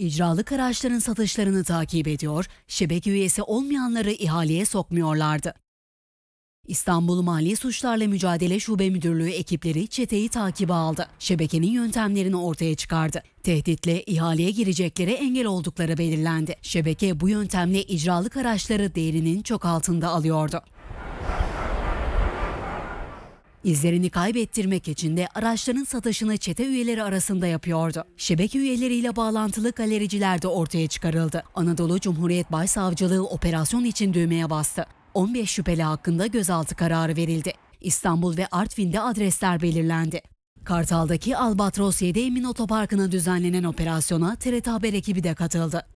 icralık araçların satışlarını takip ediyor, şebeke üyesi olmayanları ihaleye sokmuyorlardı. İstanbul Mali Suçlarla Mücadele Şube Müdürlüğü ekipleri çeteyi takibe aldı. Şebekenin yöntemlerini ortaya çıkardı. Tehditle ihaleye gireceklere engel oldukları belirlendi. Şebeke bu yöntemle icralık araçları değerinin çok altında alıyordu. İzlerini kaybettirmek için de araçların satışını çete üyeleri arasında yapıyordu. Şebeke üyeleriyle bağlantılı galericiler de ortaya çıkarıldı. Anadolu Cumhuriyet Başsavcılığı operasyon için düğmeye bastı. 15 şüpheli hakkında gözaltı kararı verildi. İstanbul ve Artvin'de adresler belirlendi. Kartal'daki Albatros 7 Emin Otoparkı'na düzenlenen operasyona TRT Haber ekibi de katıldı.